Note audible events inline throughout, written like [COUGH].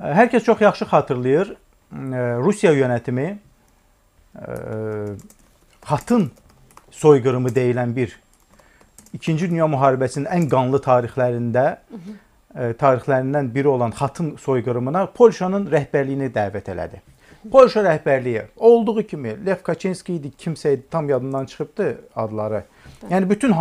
Hər kəs çox yaxşı xatırlayır. Rusiya yönətimi xatın soyqırımı deyilən bir 2-ci Dünya müharibəsinin ən qanlı tarixlərində tarixlərindən biri olan xatın soyqırımına Polşanın rəhbərliyini dəvət elədi. Polşa rəhbərliyi olduğu kimi Lev Kaçinski idi, kimsə idi, tam yadımdan çıxıbdı adları. Yəni bütün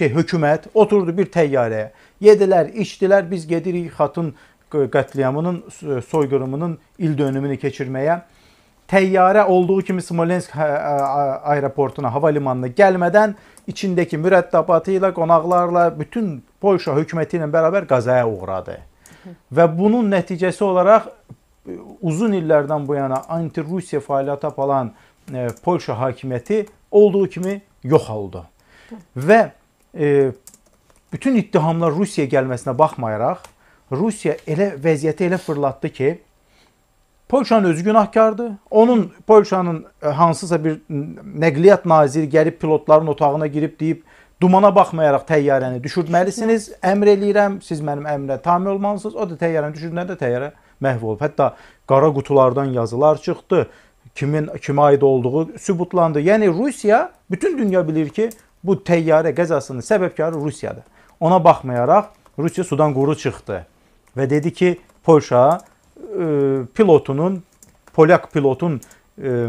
şey hökumət oturdu bir təyyarəyə. Yedilər, içdilər, biz gedirik xatın qətliamının, e, soyqırımının il dönümünü keçirməyə təyyarə olduğu kimi Smolensk e, e, aeroportuna, hava limanına gəlmədən içindəki mürəttəbatı ilə, qonaqlarla, bütün Polşa hökuməti ilə bərabər qazaya uğradı. Və bunun nəticəsi olaraq uzun illərdən bu yana anti-Rusiya fəaliyyəti aparan Polşa hakimiyyəti olduğu kimi yox oldu. Və e, bütün ittihamlar Rusiyaya gəlməsinə baxmayaraq Rusiya elə vəziyyəti elə fırlatdı ki, Polşanın özü günahkardır. Onun Polşanın e, hansısa bir nəqliyyat naziri gəlib pilotların otağına girib deyib, dumana baxmayaraq təyyarəni düşürməlisiniz. Əmr eləyirəm, siz mənim əmrə tabe olmalısınız. O da təyyarəni düşürdüyündə təyyarə məhv olub. Hətta qara qutulardan yazılar çıxdı. Kimin kimə aid olduğu sübutlandı. Yəni Rusiya bütün dünya bilir ki, bu təyyarə qəzasının səbəbkarı Rusiyadır. Ona baxmayaraq Rusiya sudan quru çıxdı ve dedi ki Polşa e, pilotunun Polyak pilotun e,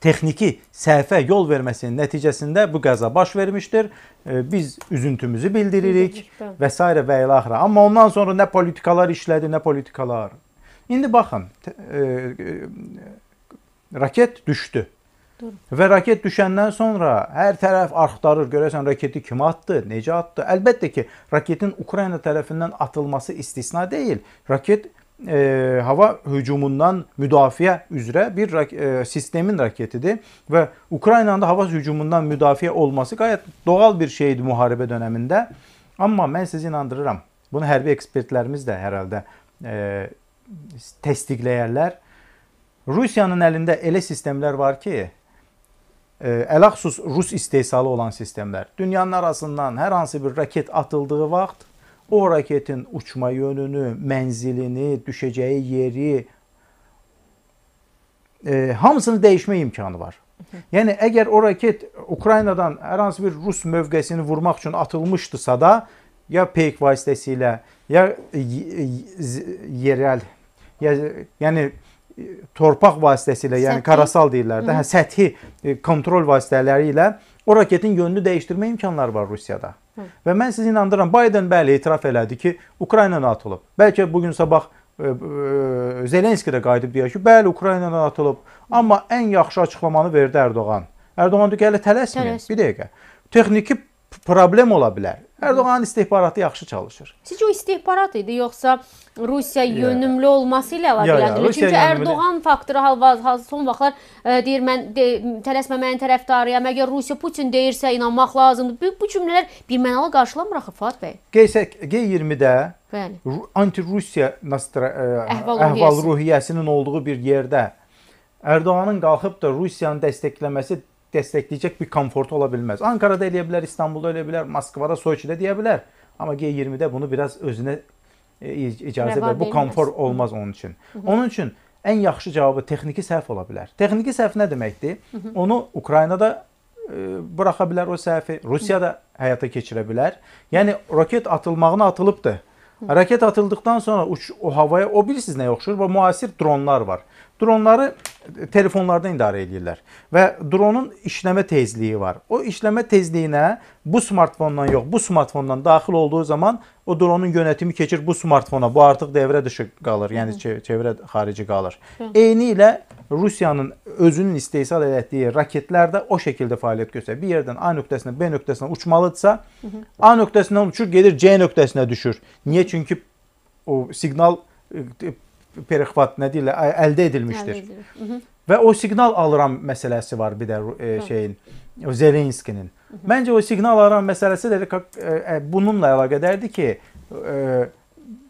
texniki səhvə yol verməsinin nəticəsində bu qəza baş vermişdir. E, biz üzüntümüzü bildiririk və s. və ilaxra. Amma ondan sonra nə politikalar işlədi, nə politikalar. İndi baxın, e, e, raket düşdü. Doğru. Və raket düşəndən sonra hər tərəf axtarır, görəsən raketi kim atdı, necə atdı? Əlbəttə ki, raketin Ukrayna tərəfindən atılması istisna deyil. Raket e, hava hücumundan müdafiə üzrə bir rak e, sistemin raketidir və Ukraynanın da hava hücumundan müdafiə olması qayət doğal bir şeydir müharibə dövründə. Amma mən sizi inandırıram. Bunu hərbi ekspertlərimiz də hər halda e, təsdiqləyərlər. Rusiyanın əlində elə sistemlər var ki, Ələxsus Rus istehsalı olan sistemlər dünyanın arasından hər hansı bir raket atıldığı vaxt o raketin uçma yönünü, mənzilini, düşəcəyi yeri e, hamısını dəyişmək imkanı var. Yəni əgər o raket Ukraynadan hər hansı bir Rus mövqesini vurmaq üçün atılmışdısa da ya peyk vasitəsilə ya yerel ya, yəni torpaq vasitəsilə, yəni səthi. karasal deyirlər də, hə, səthi e, kontrol vasitələri ilə o raketin yönünü dəyişdirmə imkanları var Rusiyada. Hı. Və mən sizi inandıram, Biden bəli etiraf elədi ki, Ukraynaya atılıb. Bəlkə bu gün sabah e, e, Zelenski də qayıdıb deyir ki, bəli Ukraynaya atılıb, amma ən yaxşı açıqlamanı verdi Ərdoğan. Ərdoğan deyir ki, hələ tələsməyin, Tələs. bir dəqiqə. Texniki problem ola bilər. Erdoğanın istihbaratı yaxşı çalışır. Sizcə o istihbarat idi yoxsa Rusiya yönümlü olması ilə əlaqələndirir? Çünki Erdoğan faktoru hal-hazırda son vaxtlar ə, e, deyir mən de, tələsmə mənim tərəfdarıyam. Əgər Rusiya Putin deyirsə inanmaq lazımdır. Bu, bu cümlələr birmənalı qarşılanmır axı Fuad bəy. G20-də Bəli. Anti-Rusiya e, əhval-ruhiyyəsinin olduğu bir yerdə Erdoğanın qalxıb da Rusiyanı dəstəkləməsi destekleyecek bir komfortu ola bilməz. Ankara'da eləyə bilər, İstanbulda eləyə bilər, Moskvada, Soçidə deyə bilər. Amma G20-də bunu biraz özünə e, icazə ver. Bu komfort olmaz onun üçün. Hı -hı. Onun üçün ən yaxşı cavabı texniki səhv ola bilər. Texniki səhv nə deməkdir? Hı -hı. Onu Ukraynada e, buraxa bilər o səhvi, Rusiya da həyata keçirə bilər. Yəni raket atılmağına atılıbdı. Raket atıldıqdan sonra uç, o havaya o bilirsiniz nəyə oxşur? Bu müasir dronlar var. Dronları telefonlardan idarə edirlər və dronun işləmə tezliyi var. O işləmə tezliyinə bu smartfondan yox, bu smartfondan daxil olduğu zaman o dronun yönətimi keçir bu smartfona. Bu artıq devrə dışı qalır, yəni çevrə xarici qalır. Eyni ilə Rusiyanın özünün istehsal etdiyi raketlər də o şəkildə fəaliyyət göstərir. Bir yerdən A nöqtəsinə, B nöqtəsinə uçmalıdsa, A nöqtəsindən uçur, gedir C nöqtəsinə düşür. Niyə? Çünki o siqnal perexvat nə deyirlər, əldə edilmişdir. Əldə edilir. Və o siqnal alıram məsələsi var bir də e, hə. şeyin Zelenskinin. Hı -hı. Məncə o siqnal alıram məsələsi də e, e, bununla əlaqədardır ki, e,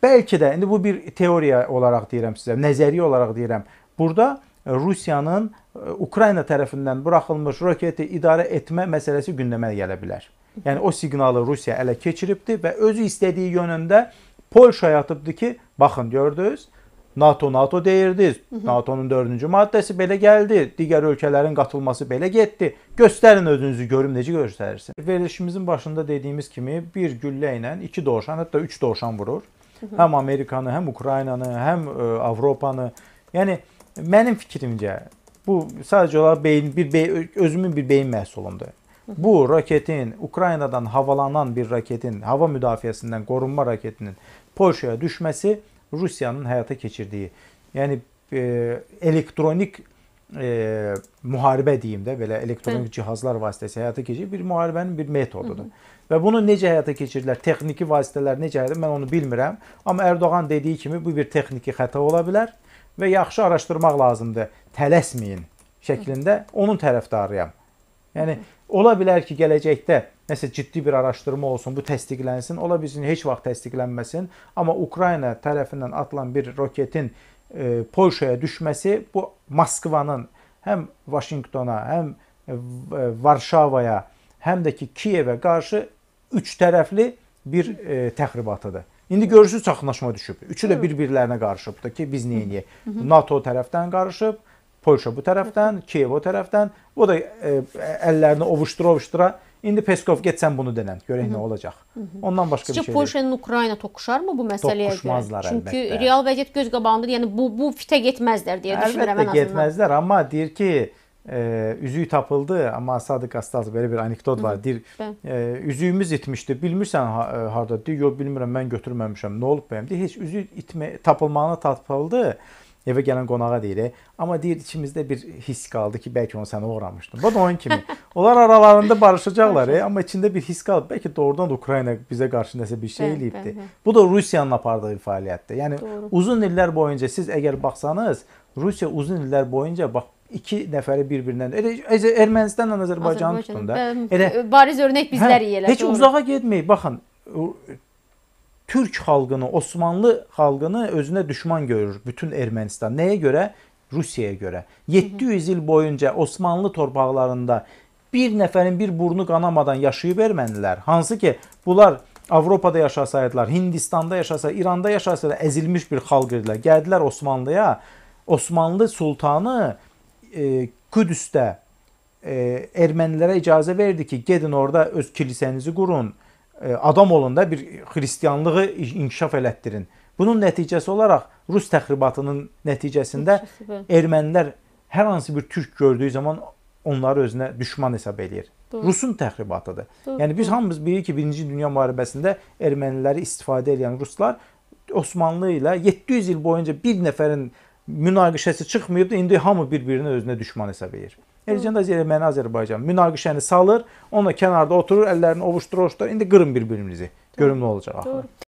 bəlkə də indi bu bir teoriya olaraq deyirəm sizə, nəzəriyyə olaraq deyirəm. Burada Rusiyanın e, Ukrayna tərəfindən buraxılmış roketi idarə etmə məsələsi gündəmə gələ bilər. Yəni o siqnalı Rusiya ələ keçiribdi və özü istədiyi yönündə Polşaya atıbdı ki, baxın gördünüz, NATO NATO deyirdiz. NATO-nun 4-cü maddəsi belə gəldi. Digər ölkələrin qatılması belə getdi. Göstərin özünüzü görüm necə göstərirsiniz. Verilişimizin başında dediyimiz kimi bir güllə ilə 2 dovşan, hətta 3 dovşan vurur. Həm Amerikanı, həm Ukraynanı, həm e, Avropanı. Yəni mənim fikrimcə bu sadəcə olaraq beyin bir beyin, özümün bir beyin məhsulumdur. Bu raketin Ukraynadan havalanan bir raketin hava müdafiəsindən qorunma raketinin Polşaya düşməsi Rusiyanın həyata keçirdiyi, yəni e, elektronik e, müharibə deyim də, belə elektronik Hı. Hə. cihazlar vasitəsilə həyata keçirir bir müharibənin bir metodudur. Hı -hı. Və bunu necə həyata keçirirlər? Texniki vasitələr necə həyata? Mən onu bilmirəm. Amma Ərdoğan dediyi kimi bu bir texniki xəta ola bilər və yaxşı araşdırmaq lazımdır. Tələsməyin şəklində onun tərəfdarıyam. Yəni ola bilər ki, gələcəkdə nəsə ciddi bir araşdırma olsun, bu təsdiqlənsin. Ola bilsin heç vaxt təsdiqlənməsin, amma Ukrayna tərəfindən atılan bir roketin e, Polşaya düşməsi bu Moskvanın həm Vaşinqtona, həm e, e, Varşavaya, həm də ki Kiyevə qarşı üç tərəfli bir e, təxribatıdır. İndi görürsüz çaxnaşma düşüb. Üçü də bir-birlərinə qarışıbdı ki, biz nə edəyik? NATO tərəfdən qarışıb, Polşa bu tərəfdən, Kiyev o tərəfdən. O da e, əllərini ovuşdura-ovuşdura İndi Peskov get sən bunu denən, görək nə olacaq. Ondan başqa Sizcə bir şey. Polşa ilə Ukrayna toqquşar mı bu məsələyə görə? Toqquşmazlar Çünki əlbəttə. Çünki real vəziyyət göz qabağındadır. Yəni bu bu fitə getməzlər deyə düşünürəm əlbəttə, ən azından. Əlbəttə getməzlər, amma deyir ki, e, üzüyü tapıldı, amma Sadiq Astaz belə bir anekdot var. Deyir, e, üzüyümüz itmişdi. Bilmirsən ha, e, harda? Deyir, yox bilmirəm, mən götürməmişəm. Nə olub bəyəm? Deyir, heç üzüyü itmə tapılmağına tapıldı. Tap Evə gələn qonağa deyirik. Amma deyir içimizdə bir hiss qaldı ki, bəlkə onu sənə uğramışdım. Bu da onun kimi. [LAUGHS] Onlar aralarında barışacaqlar, e, amma içində bir hiss qaldı. Bəlkə doğrudan da Ukrayna bizə qarşı nəsə bir şey eləyibdi. Bu da Rusiyanın apardığı fəaliyyətdir. Yəni Doğru. uzun illər boyunca siz əgər baxsanız, Rusiya uzun illər boyunca bax iki nəfəri bir-birindən elə Ermənistanla Azərbaycanı Azərbaycan tutun da. Elə bariz örnək bizlər hə, yeyələr. Hə, heç doğru. uzağa getməyib. Baxın Türk xalqını, Osmanlı xalqını özünə düşman görür bütün Ermənistan. Nəyə görə? Rusiyaya görə. 700 il boyunca Osmanlı torpaqlarında bir nəfərin bir burnu qanamadan yaşayıb ermənilər. Hansı ki, bunlar Avropada yaşasaydılar, Hindistanda yaşasa, İranda yaşasaydılar, əzilmiş bir xalq idilər. Gəldilər Osmanlıya. Osmanlı sultanı e, Kudüsdə e, ermənilərə icazə verdi ki, gedin orada öz kilisənizi qurun E, adam olun da bir xristianlığı inkişaf elətdirin. Bunun nəticəsi olaraq Rus təxribatının nəticəsində ermənilər hər hansı bir türk gördüyü zaman onları özünə düşman hesab eləyir. Doğru. Rusun təxribatıdır. Doğru. Yəni biz hamımız bilirik ki, 1-ci Dünya müharibəsində erməniləri istifadə edən ruslar Osmanlı ilə 700 il boyunca bir nəfərin münaqişəsi çıxmayıb da indi hamı bir-birini özünə düşman hesab eləyir. Ercan da Erməni Azərbaycan münaqişəni salır, onunla kənarda oturur, əllərini ovuşdurur, ovuşdurur. İndi qırın bir-birinizi. Görüm nə olacaq axı.